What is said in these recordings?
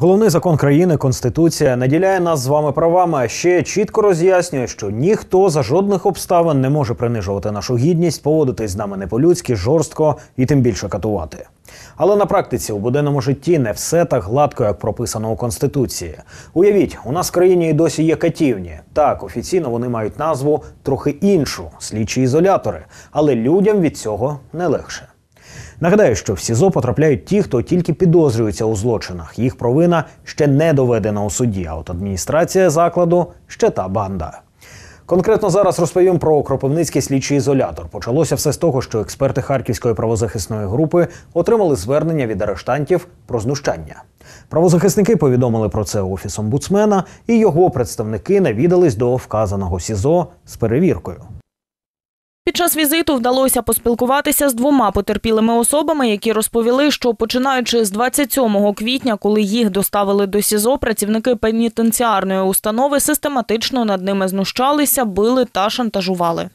Головний закон країни Конституція наділяє нас з вами правами. а Ще чітко роз'яснює, що ніхто за жодних обставин не може принижувати нашу гідність, поводитись з нами не по-людськи, жорстко і тим більше катувати. Але на практиці у буденному житті не все так гладко, як прописано у конституції. Уявіть, у нас в країні і досі є катівні. Так, офіційно вони мають назву трохи іншу слідчі ізолятори, але людям від цього не легше. Нагадаю, що в СІЗО потрапляють ті, хто тільки підозрюється у злочинах. Їх провина ще не доведена у суді. А от адміністрація закладу ще та банда. Конкретно зараз розповім про Кропивницький слідчий ізолятор. Почалося все з того, що експерти Харківської правозахисної групи отримали звернення від арештантів про знущання. Правозахисники повідомили про це офіс омбудсмена, і його представники навідались до вказаного СІЗО з перевіркою. Під час візиту вдалося поспілкуватися з двома потерпілими особами, які розповіли, що починаючи з 27 квітня, коли їх доставили до СІЗО, працівники пенітенціарної установи систематично над ними знущалися, били та шантажували.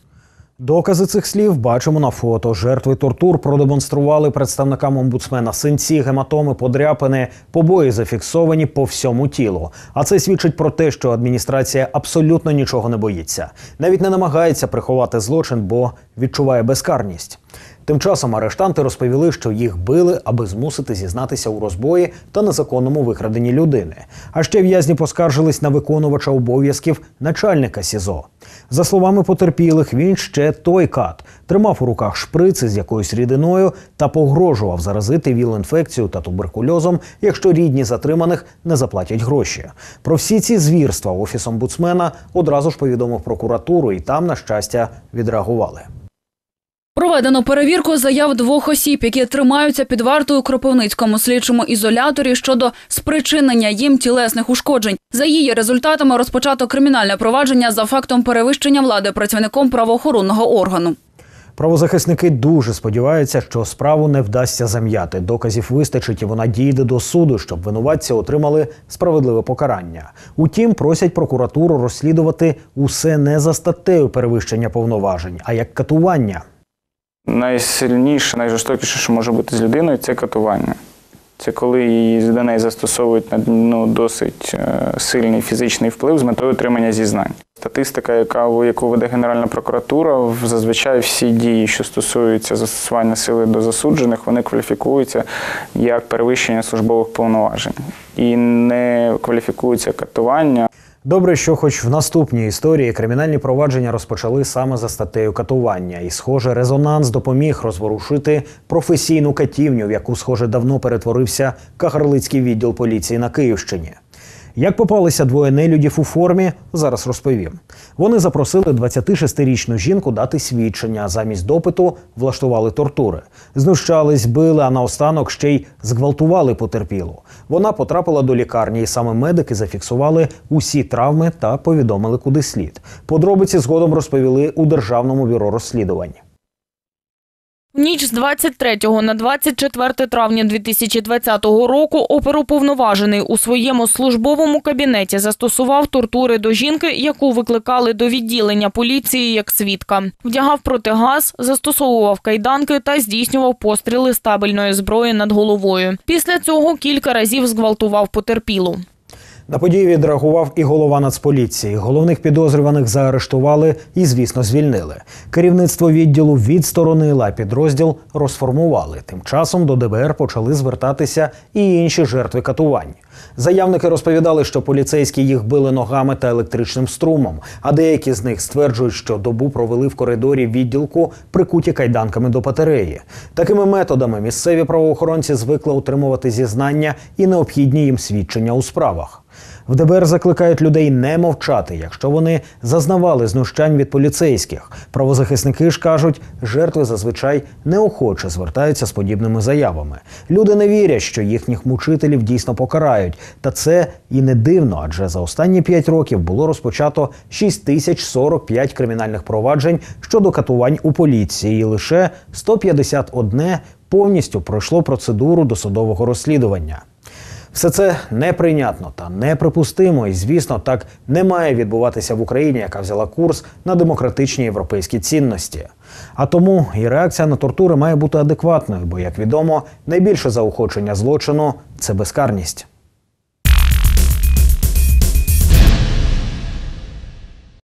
Докази цих слів бачимо на фото. Жертви тортур продемонстрували представникам омбудсмена синці, гематоми, подряпини, побої зафіксовані по всьому тілу. А це свідчить про те, що адміністрація абсолютно нічого не боїться, навіть не намагається приховати злочин, бо відчуває безкарність. Тим часом арештанти розповіли, що їх били, аби змусити зізнатися у розбої та незаконному викраденні людини. А ще в'язні поскаржились на виконувача обов'язків начальника СІЗО. За словами потерпілих, він ще той кат тримав у руках шприци з якоюсь рідиною та погрожував заразити віл-інфекцію та туберкульозом, якщо рідні затриманих не заплатять гроші. Про всі ці звірства офісом Буцмена одразу ж повідомив прокуратуру, і там, на щастя, відреагували. Проведено перевірку заяв двох осіб, які тримаються під вартою у Кропивницькому слідчому ізоляторі щодо спричинення їм тілесних ушкоджень. За її результатами розпочато кримінальне провадження за фактом перевищення влади працівником правоохоронного органу. Правозахисники дуже сподіваються, що справу не вдасться зам'яти. Доказів вистачить і вона дійде до суду, щоб винуватці отримали справедливе покарання. Утім, просять прокуратуру розслідувати усе не за статтею перевищення повноважень, а як катування найсильніше, найжорстокіше, що може бути з людиною, це катування. Це коли її до неї застосовують ну, досить е, сильний фізичний вплив з метою отримання зізнань. Статистика, яка яку веде Генеральна прокуратура, зазвичай всі дії, що стосуються застосування сили до засуджених, вони кваліфікуються як перевищення службових повноважень і не кваліфікуються катування. Добре, що, хоч в наступній історії кримінальні провадження розпочали саме за статтею катування, і, схоже, резонанс допоміг розворушити професійну катівню, в яку, схоже, давно перетворився Кагарлицький відділ поліції на Київщині. Як попалися двоє нелюдів у формі, зараз розповім. Вони запросили 26-річну жінку дати свідчення. Замість допиту влаштували тортури, знущались, били, а наостанок ще й зґвалтували потерпілу. Вона потрапила до лікарні, і саме медики зафіксували усі травми та повідомили, куди слід. Подробиці згодом розповіли у державному бюро розслідувань. В ніч з 23 на 24 травня 2020 року оперуповноважений у своєму службовому кабінеті застосував тортури до жінки, яку викликали до відділення поліції як свідка. Вдягав протигаз, застосовував кайданки та здійснював постріли стабельної зброї над головою. Після цього кілька разів зґвалтував потерпілу. На події відреагував і голова Нацполіції. Головних підозрюваних заарештували і, звісно, звільнили. Керівництво відділу відсторонила підрозділ, розформували. Тим часом до ДБР почали звертатися і інші жертви катувань. Заявники розповідали, що поліцейські їх били ногами та електричним струмом. А деякі з них стверджують, що добу провели в коридорі відділку, прикуті кайданками до патереї. Такими методами місцеві правоохоронці звикли отримувати зізнання і необхідні їм свідчення у справах. В ДБР закликають людей не мовчати, якщо вони зазнавали знущань від поліцейських. Правозахисники ж кажуть, жертви зазвичай неохоче звертаються з подібними заявами. Люди не вірять, що їхніх мучителів дійсно покарають, та це і не дивно, адже за останні п'ять років було розпочато 6045 кримінальних проваджень щодо катувань у поліції, і лише 151 повністю пройшло процедуру досудового розслідування. Все це неприйнятно та неприпустимо, і звісно, так не має відбуватися в Україні, яка взяла курс на демократичні європейські цінності. А тому і реакція на тортури має бути адекватною, бо як відомо, найбільше заохочення злочину це безкарність.